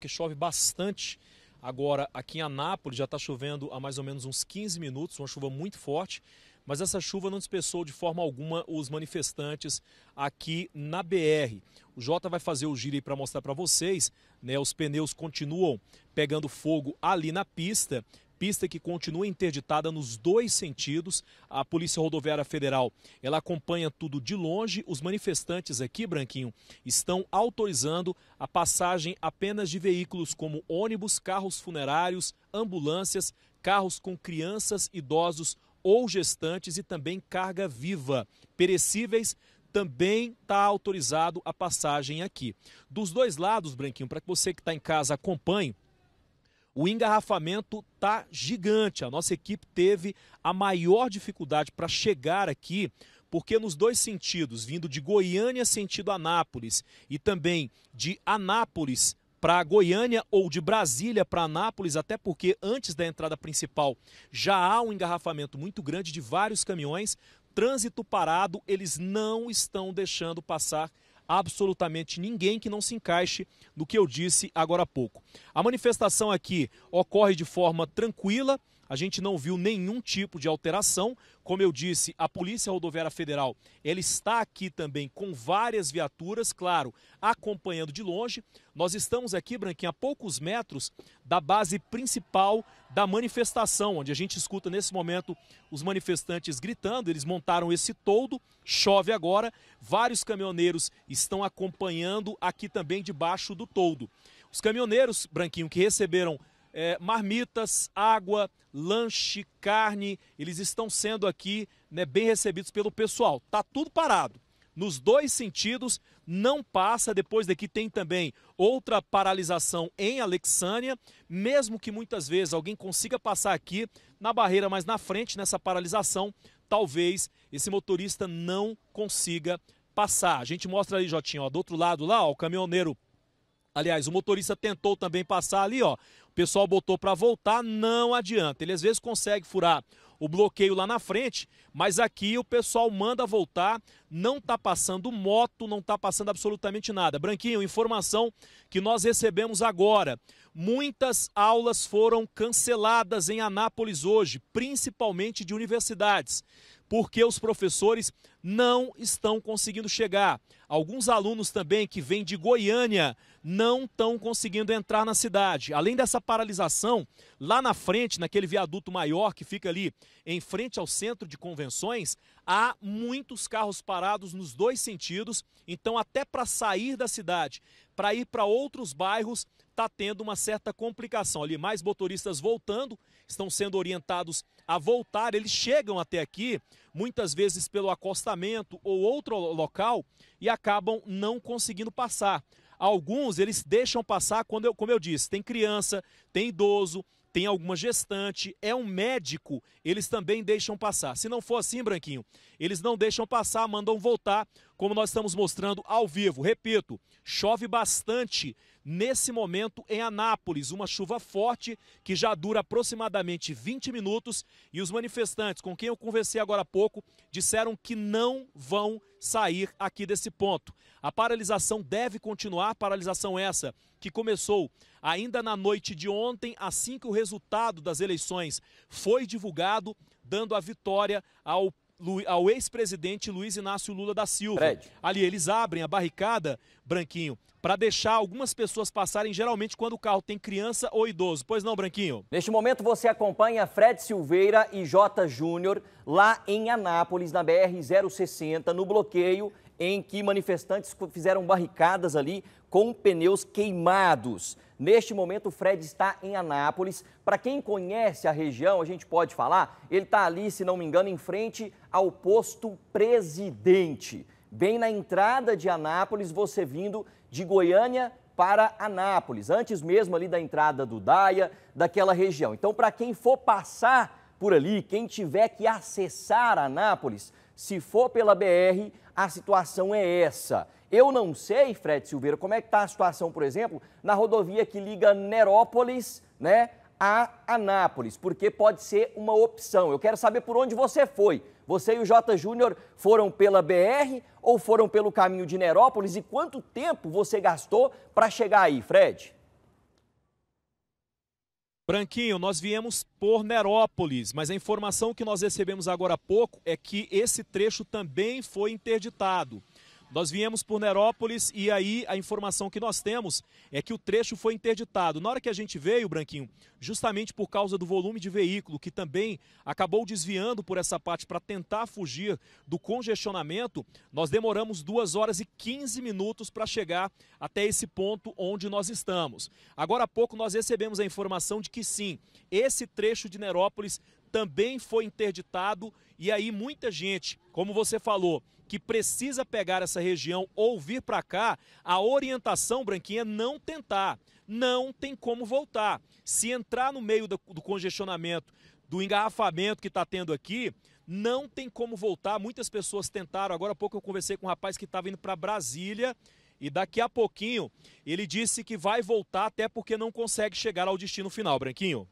que chove bastante agora aqui em Anápolis, já está chovendo há mais ou menos uns 15 minutos, uma chuva muito forte, mas essa chuva não dispersou de forma alguma os manifestantes aqui na BR. O Jota vai fazer o giro aí para mostrar para vocês, né, os pneus continuam pegando fogo ali na pista pista que continua interditada nos dois sentidos. A Polícia Rodoviária Federal, ela acompanha tudo de longe. Os manifestantes aqui, Branquinho, estão autorizando a passagem apenas de veículos como ônibus, carros funerários, ambulâncias, carros com crianças, idosos ou gestantes e também carga viva, perecíveis também está autorizado a passagem aqui. Dos dois lados, Branquinho, para que você que está em casa acompanhe, o engarrafamento tá gigante. A nossa equipe teve a maior dificuldade para chegar aqui, porque nos dois sentidos, vindo de Goiânia sentido Anápolis e também de Anápolis para Goiânia ou de Brasília para Anápolis, até porque antes da entrada principal já há um engarrafamento muito grande de vários caminhões, trânsito parado, eles não estão deixando passar absolutamente ninguém que não se encaixe no que eu disse agora há pouco. A manifestação aqui ocorre de forma tranquila a gente não viu nenhum tipo de alteração. Como eu disse, a Polícia Rodoviária Federal ela está aqui também com várias viaturas, claro, acompanhando de longe. Nós estamos aqui, Branquinho, a poucos metros da base principal da manifestação, onde a gente escuta nesse momento os manifestantes gritando. Eles montaram esse toldo, chove agora, vários caminhoneiros estão acompanhando aqui também debaixo do toldo. Os caminhoneiros, Branquinho, que receberam é, marmitas, água, lanche, carne. Eles estão sendo aqui né, bem recebidos pelo pessoal. Tá tudo parado. Nos dois sentidos, não passa. Depois daqui tem também outra paralisação em Alexânia. Mesmo que muitas vezes alguém consiga passar aqui na barreira, mas na frente, nessa paralisação, talvez esse motorista não consiga passar. A gente mostra ali, Jotinho, ó, do outro lado lá, ó, o caminhoneiro Aliás, o motorista tentou também passar ali, ó. O pessoal botou para voltar, não adianta. Ele às vezes consegue furar o bloqueio lá na frente, mas aqui o pessoal manda voltar, não tá passando moto, não tá passando absolutamente nada. Branquinho, informação que nós recebemos agora. Muitas aulas foram canceladas em Anápolis hoje, principalmente de universidades porque os professores não estão conseguindo chegar. Alguns alunos também que vêm de Goiânia não estão conseguindo entrar na cidade. Além dessa paralisação, lá na frente, naquele viaduto maior que fica ali em frente ao centro de convenções, há muitos carros parados nos dois sentidos. Então, até para sair da cidade, para ir para outros bairros, está tendo uma certa complicação ali. Mais motoristas voltando, estão sendo orientados a voltar. Eles chegam até aqui, muitas vezes pelo acostamento ou outro local, e acabam não conseguindo passar. Alguns eles deixam passar quando, eu, como eu disse, tem criança, tem idoso, tem alguma gestante, é um médico, eles também deixam passar. Se não for assim, Branquinho, eles não deixam passar, mandam voltar como nós estamos mostrando ao vivo. Repito, chove bastante nesse momento em Anápolis, uma chuva forte que já dura aproximadamente 20 minutos e os manifestantes com quem eu conversei agora há pouco disseram que não vão sair aqui desse ponto. A paralisação deve continuar, paralisação essa que começou ainda na noite de ontem, assim que o resultado das eleições foi divulgado, dando a vitória ao ao ex-presidente Luiz Inácio Lula da Silva. Fred. Ali eles abrem a barricada, Branquinho, para deixar algumas pessoas passarem, geralmente quando o carro tem criança ou idoso. Pois não, Branquinho? Neste momento você acompanha Fred Silveira e J. Júnior lá em Anápolis, na BR-060, no bloqueio em que manifestantes fizeram barricadas ali com pneus queimados. Neste momento, o Fred está em Anápolis. Para quem conhece a região, a gente pode falar, ele está ali, se não me engano, em frente ao posto Presidente. Bem na entrada de Anápolis, você vindo de Goiânia para Anápolis, antes mesmo ali da entrada do Daia, daquela região. Então, para quem for passar por ali, quem tiver que acessar Anápolis, se for pela BR, a situação é essa. Eu não sei, Fred Silveira, como é que está a situação, por exemplo, na rodovia que liga Nerópolis, né, a Anápolis, porque pode ser uma opção. Eu quero saber por onde você foi. Você e o Jota Júnior foram pela BR ou foram pelo caminho de Nerópolis e quanto tempo você gastou para chegar aí, Fred? Branquinho, nós viemos por Nerópolis, mas a informação que nós recebemos agora há pouco é que esse trecho também foi interditado. Nós viemos por Nerópolis e aí a informação que nós temos é que o trecho foi interditado. Na hora que a gente veio, Branquinho, justamente por causa do volume de veículo, que também acabou desviando por essa parte para tentar fugir do congestionamento, nós demoramos 2 horas e 15 minutos para chegar até esse ponto onde nós estamos. Agora há pouco nós recebemos a informação de que sim, esse trecho de Nerópolis também foi interditado. E aí, muita gente, como você falou, que precisa pegar essa região ou vir para cá, a orientação, Branquinha, é não tentar. Não tem como voltar. Se entrar no meio do, do congestionamento, do engarrafamento que está tendo aqui, não tem como voltar. Muitas pessoas tentaram. Agora há pouco eu conversei com um rapaz que estava indo para Brasília e daqui a pouquinho ele disse que vai voltar até porque não consegue chegar ao destino final, Branquinho.